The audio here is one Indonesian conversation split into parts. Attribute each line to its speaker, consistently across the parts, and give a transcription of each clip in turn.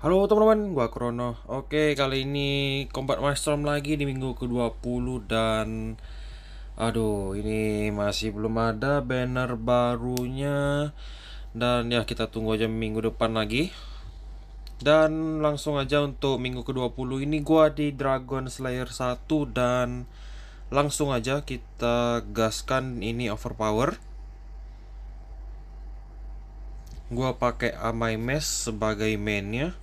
Speaker 1: Halo teman-teman, gua Krono. Oke, kali ini Combat Masterstorm lagi di minggu ke-20 dan aduh, ini masih belum ada banner barunya dan ya kita tunggu aja minggu depan lagi. Dan langsung aja untuk minggu ke-20 ini gua di Dragon Slayer 1 dan langsung aja kita gaskan ini overpower. Gua pakai Amai Mesh sebagai mainnya.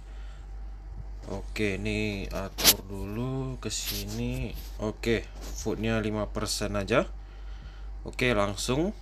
Speaker 1: Oke, ini atur dulu ke sini. Oke, foodnya 5% aja. Oke, langsung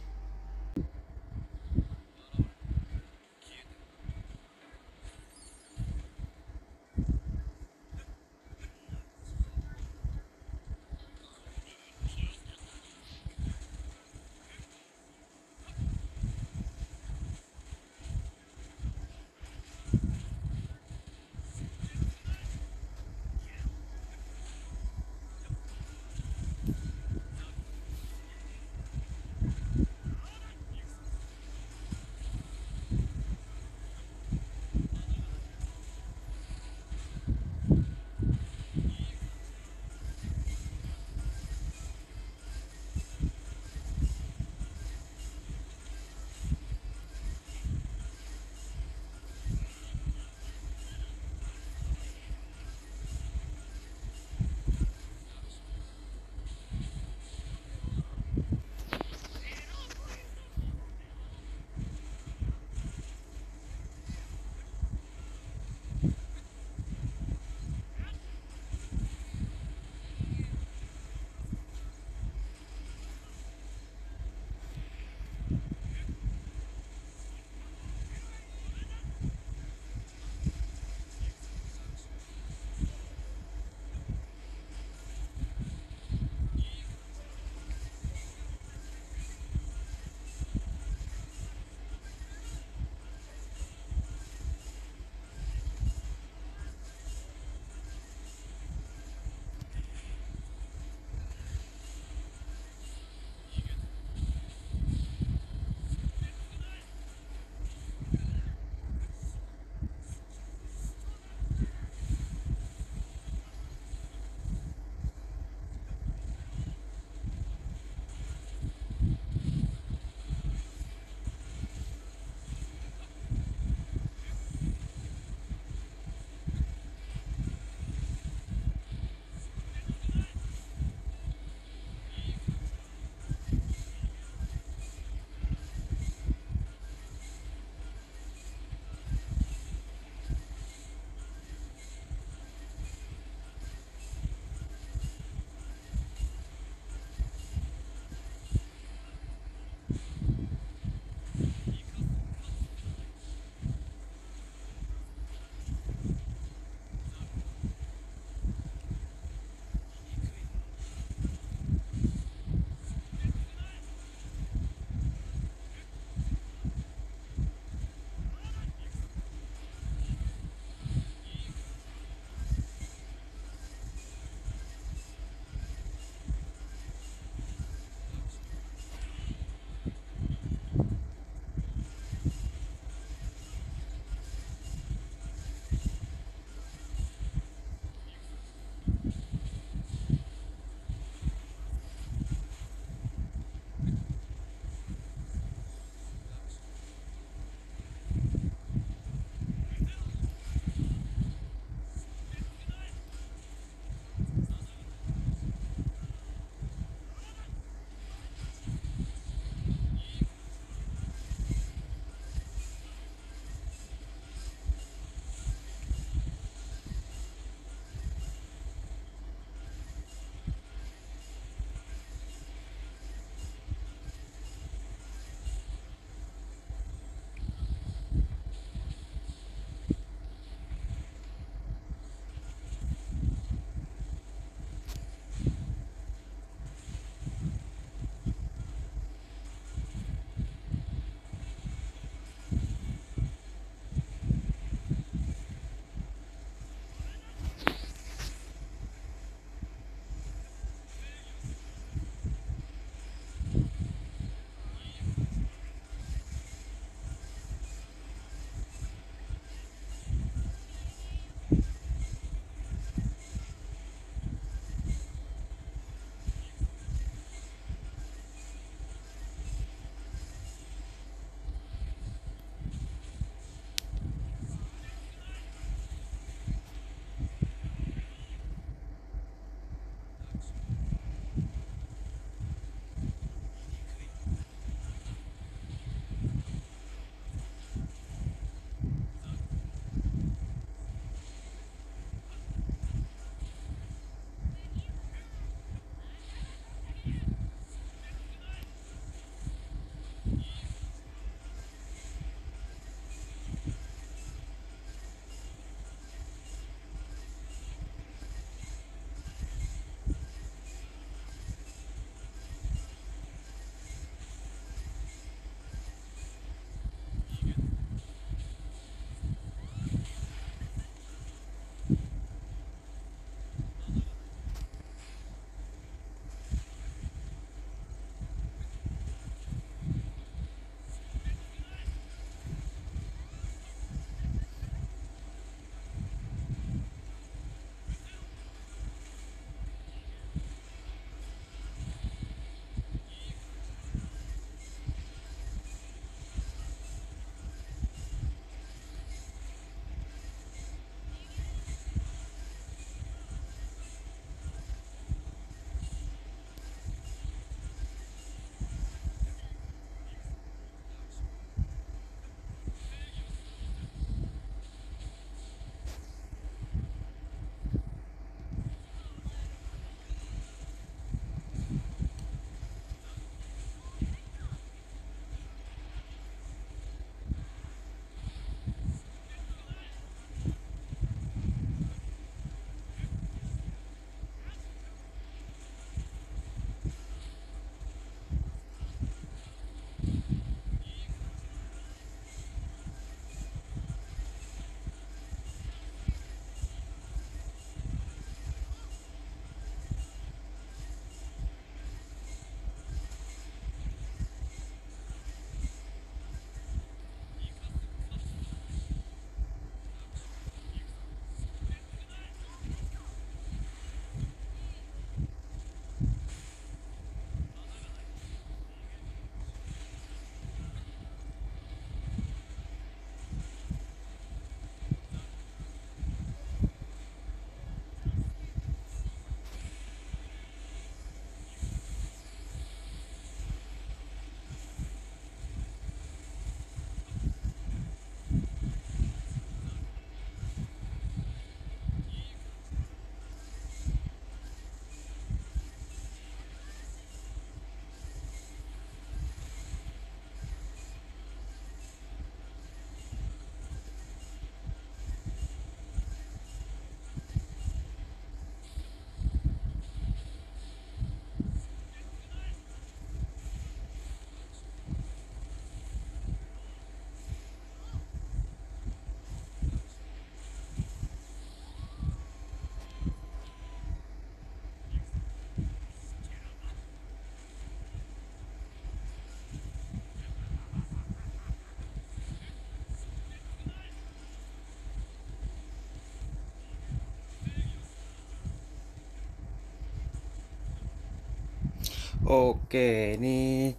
Speaker 1: Oke, ini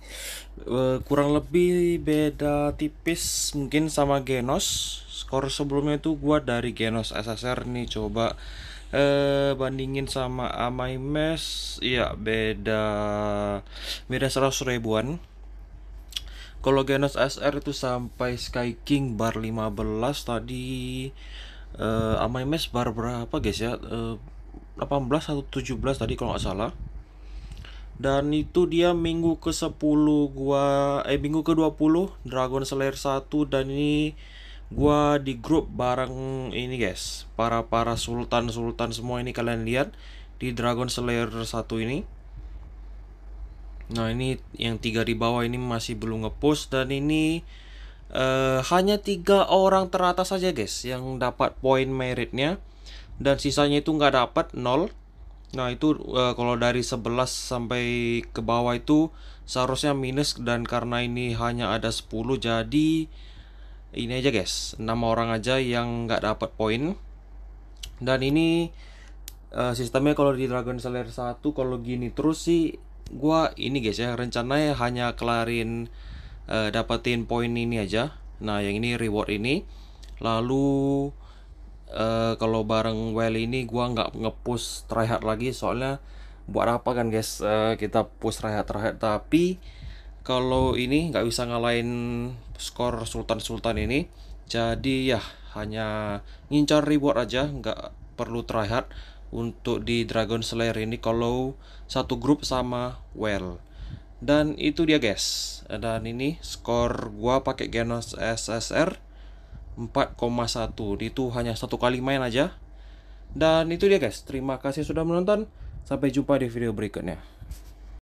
Speaker 1: uh, kurang lebih beda tipis mungkin sama Genos. Skor sebelumnya itu gua dari Genos SSR nih coba eh uh, bandingin sama Amai ya beda beda 100 ribuan. Kalau Genos SR itu sampai Sky King bar 15 tadi eh uh, Amai bar berapa guys ya? Uh, eh, 18 atau 17 tadi kalau nggak salah dan itu dia minggu ke-10 gua eh minggu ke-20 Dragon Slayer 1 dan ini gua di grup bareng ini guys para para sultan sultan semua ini kalian lihat di Dragon Slayer 1 ini nah ini yang tiga di bawah ini masih belum ngepost dan ini uh, hanya tiga orang teratas saja guys yang dapat poin meritnya dan sisanya itu nggak dapat nol Nah, itu uh, kalau dari 11 sampai ke bawah itu seharusnya minus dan karena ini hanya ada 10 jadi ini aja guys, 6 orang aja yang nggak dapat poin. Dan ini uh, sistemnya kalau di Dragon Slayer 1 kalau gini terus sih gua ini guys ya, rencananya hanya kelarin uh, dapetin poin ini aja. Nah, yang ini reward ini. Lalu uh, kalau bareng well ini gua nggak ngepush tryhard lagi soalnya buat apa kan guys uh, kita push tryhard tryhard tapi kalau ini nggak bisa ngalahin skor Sultan Sultan ini jadi ya hanya ngincar reward aja nggak perlu tryhard untuk di Dragon Slayer ini kalau satu grup sama well dan itu dia guys dan ini skor gua pakai Genos SSR 4,1 itu hanya satu kali main aja dan itu dia guys terima kasih sudah menonton sampai jumpa di video berikutnya